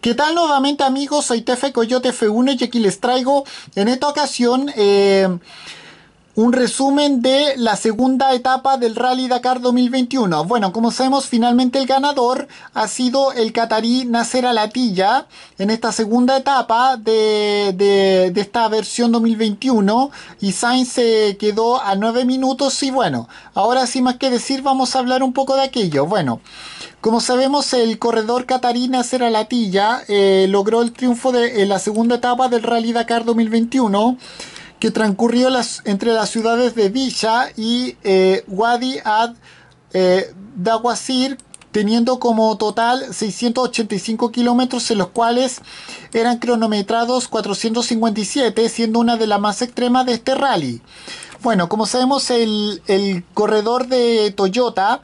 ¿Qué tal nuevamente amigos? Soy Tefe Coyote F1 y aquí les traigo en esta ocasión eh, un resumen de la segunda etapa del Rally Dakar 2021. Bueno, como sabemos, finalmente el ganador ha sido el catarí Nasser Alatilla en esta segunda etapa de, de, esta versión 2021 y Sainz se quedó a 9 minutos y bueno, ahora sin más que decir vamos a hablar un poco de aquello. Bueno. Como sabemos, el corredor Catarina Ceralatilla eh, logró el triunfo de, en la segunda etapa del Rally Dakar 2021, que transcurrió entre las ciudades de Villa y eh, Wadi ad eh, Dawasir, teniendo como total 685 kilómetros en los cuales eran cronometrados 457, siendo una de las más extremas de este rally. Bueno, como sabemos, el corredor de Toyota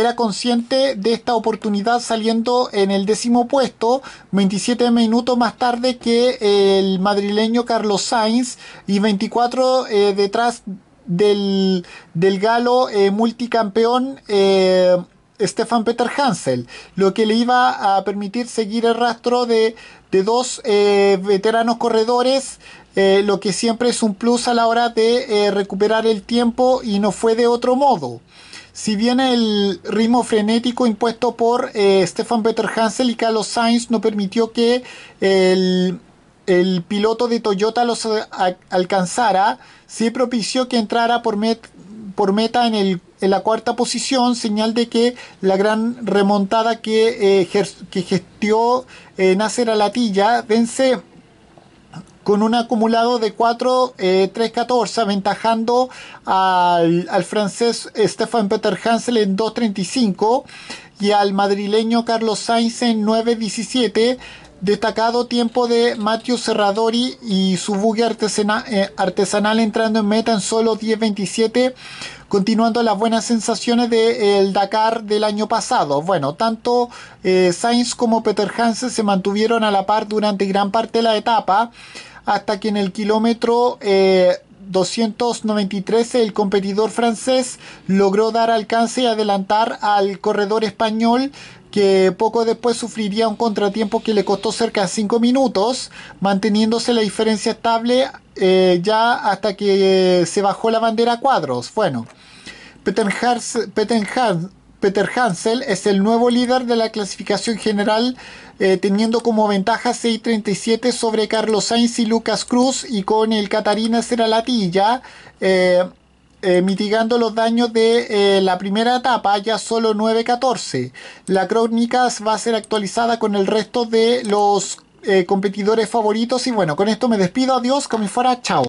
era consciente de esta oportunidad saliendo en el décimo puesto, 27 minutos más tarde que eh, el madrileño Carlos Sainz y 24 eh, detrás del, galo eh, multicampeón. Stefan Peter Hansel, lo que le iba a permitir seguir el rastro de, dos veteranos corredores lo que siempre es un plus a la hora de recuperar el tiempo y no fue de otro modo. Si bien el ritmo frenético impuesto por eh, Stefan Peter Hansel y Carlos Sainz no permitió que el, piloto de Toyota los eh, alcanzara, sí propició que entrara por, met, por meta en, el, en, la cuarta posición, señal de que la gran remontada que, eh, que gestió eh, Latilla Alatilla vence con un acumulado de 4-3-14, eh, aventajando al, al francés Stefan Peter Hansel en 2.35... y al madrileño Carlos Sainz en 9-17. Destacado tiempo de Matthew Serradori y su bugue artesana, eh, artesanal entrando en meta en solo 10.27, continuando las buenas sensaciones del Dakar del año pasado. Bueno, tanto eh, Sainz como Peter Hansel se mantuvieron a la par durante gran parte de la etapa hasta que en el kilómetro 293 eh, el competidor francés logró dar alcance y adelantar al corredor español que poco después sufriría un contratiempo que le costó cerca de 5 minutos, manteniéndose la diferencia estable eh, ya hasta que eh, se bajó la bandera a cuadros. Bueno, Peter Hans. Peter Hansel es el nuevo líder de la clasificación general, eh, teniendo como ventaja 6.37 sobre Carlos Sainz y Lucas Cruz, y con el Catarina será eh, eh, mitigando los daños de la primera etapa, ya solo 9.14. La crónica va a ser actualizada con el resto de los competidores favoritos. Y bueno, con esto me despido. Adiós, como fuera, chao.